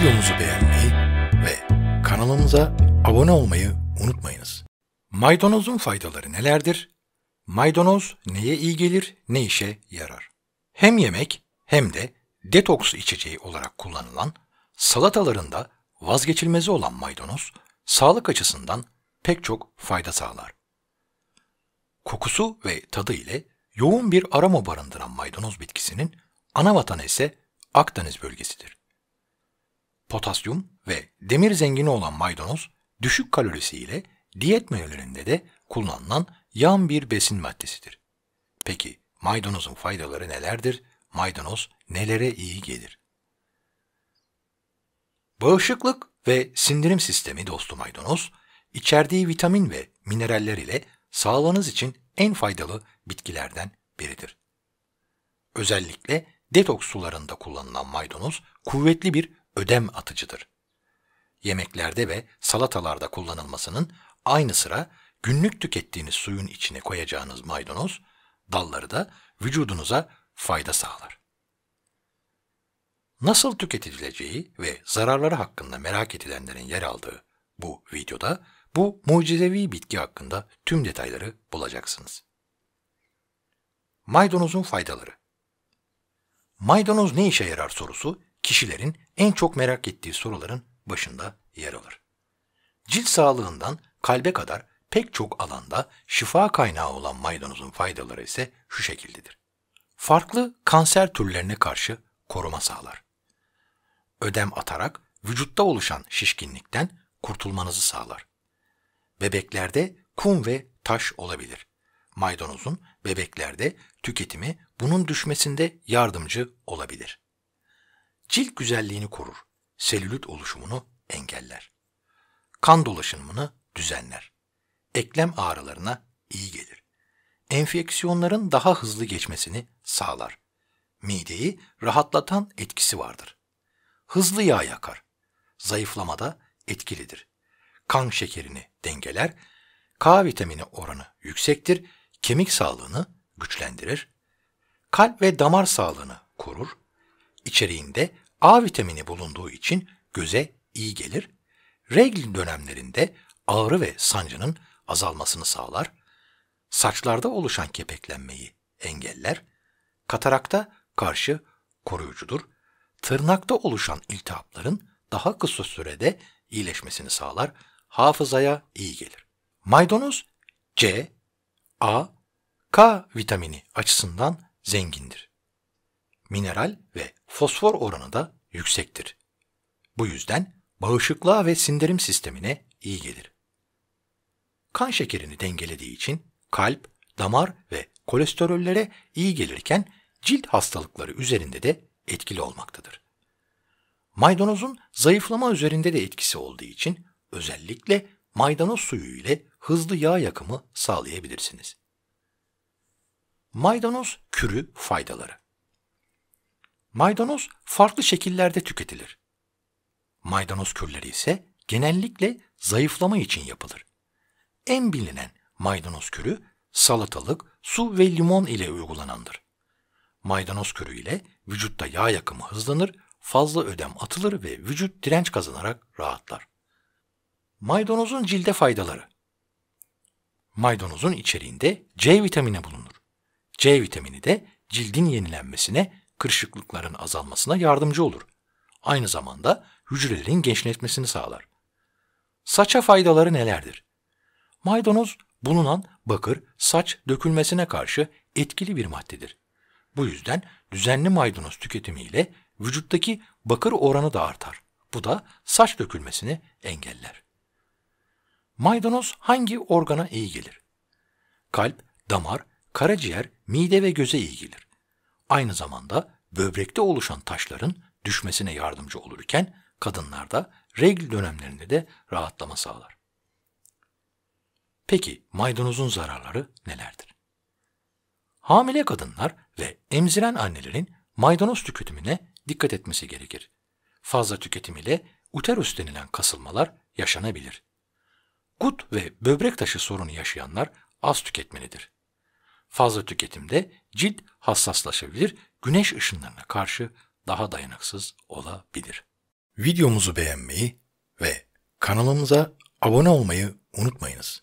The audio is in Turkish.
videomuzu beğenmeyi ve kanalımıza abone olmayı unutmayınız. Maydanozun faydaları nelerdir? Maydanoz neye iyi gelir, ne işe yarar? Hem yemek hem de detoks içeceği olarak kullanılan salatalarında vazgeçilmezi olan maydanoz, sağlık açısından pek çok fayda sağlar. Kokusu ve tadı ile yoğun bir aroma barındıran maydanoz bitkisinin ana vatanı ise Akdeniz bölgesidir potasyum ve demir zengini olan maydanoz düşük kalorisiyle diyet menülerinde de kullanılan yan bir besin maddesidir. Peki maydanozun faydaları nelerdir? Maydanoz nelere iyi gelir? Bağışıklık ve sindirim sistemi dostu maydanoz, içerdiği vitamin ve mineraller ile sağlığınız için en faydalı bitkilerden biridir. Özellikle detoks sularında kullanılan maydanoz kuvvetli bir ödem atıcıdır. Yemeklerde ve salatalarda kullanılmasının aynı sıra günlük tükettiğiniz suyun içine koyacağınız maydanoz dalları da vücudunuza fayda sağlar. Nasıl tüketileceği ve zararları hakkında merak edilenlerin yer aldığı bu videoda bu mucizevi bitki hakkında tüm detayları bulacaksınız. Maydanozun faydaları Maydanoz ne işe yarar sorusu kişilerin en çok merak ettiği soruların başında yer alır. Cilt sağlığından kalbe kadar pek çok alanda şifa kaynağı olan maydanozun faydaları ise şu şekildedir. Farklı kanser türlerine karşı koruma sağlar. Ödem atarak vücutta oluşan şişkinlikten kurtulmanızı sağlar. Bebeklerde kum ve taş olabilir. Maydanozun bebeklerde tüketimi bunun düşmesinde yardımcı olabilir cilt güzelliğini korur, selülit oluşumunu engeller. Kan dolaşımını düzenler. Eklem ağrılarına iyi gelir. Enfeksiyonların daha hızlı geçmesini sağlar. Mideyi rahatlatan etkisi vardır. Hızlı yağ yakar. Zayıflamada etkilidir. Kan şekerini dengeler. K vitamini oranı yüksektir. Kemik sağlığını güçlendirir. Kalp ve damar sağlığını korur içeriğinde A vitamini bulunduğu için göze iyi gelir. Regl dönemlerinde ağrı ve sancının azalmasını sağlar. Saçlarda oluşan kepeklenmeyi engeller. Katarakta karşı koruyucudur. Tırnakta oluşan iltihapların daha kısa sürede iyileşmesini sağlar. Hafızaya iyi gelir. Maydanoz C, A, K vitamini açısından zengindir mineral ve fosfor oranı da yüksektir. Bu yüzden bağışıklığa ve sindirim sistemine iyi gelir. Kan şekerini dengelediği için kalp, damar ve kolesterollere iyi gelirken cilt hastalıkları üzerinde de etkili olmaktadır. Maydanozun zayıflama üzerinde de etkisi olduğu için özellikle maydanoz suyu ile hızlı yağ yakımı sağlayabilirsiniz. Maydanoz kürü faydaları Maydanoz farklı şekillerde tüketilir. Maydanoz külleri ise genellikle zayıflama için yapılır. En bilinen maydanoz kürü salatalık, su ve limon ile uygulanandır. Maydanoz kürü ile vücutta yağ yakımı hızlanır, fazla ödem atılır ve vücut direnç kazanarak rahatlar. Maydanozun cilde faydaları Maydanozun içeriğinde C vitamini bulunur. C vitamini de cildin yenilenmesine kırışıklıkların azalmasına yardımcı olur. Aynı zamanda hücrelerin gençletmesini sağlar. Saça faydaları nelerdir? Maydanoz bulunan bakır saç dökülmesine karşı etkili bir maddedir. Bu yüzden düzenli maydanoz tüketimiyle vücuttaki bakır oranı da artar. Bu da saç dökülmesini engeller. Maydanoz hangi organa iyi gelir? Kalp, damar, karaciğer, mide ve göze iyi gelir aynı zamanda böbrekte oluşan taşların düşmesine yardımcı olurken kadınlarda regl dönemlerinde de rahatlama sağlar. Peki maydanozun zararları nelerdir? Hamile kadınlar ve emziren annelerin maydanoz tüketimine dikkat etmesi gerekir. Fazla tüketim ile uterus denilen kasılmalar yaşanabilir. Gut ve böbrek taşı sorunu yaşayanlar az tüketmelidir. Fazla tüketimde cilt hassaslaşabilir, güneş ışınlarına karşı daha dayanıksız olabilir. Videomuzu beğenmeyi ve kanalımıza abone olmayı unutmayınız.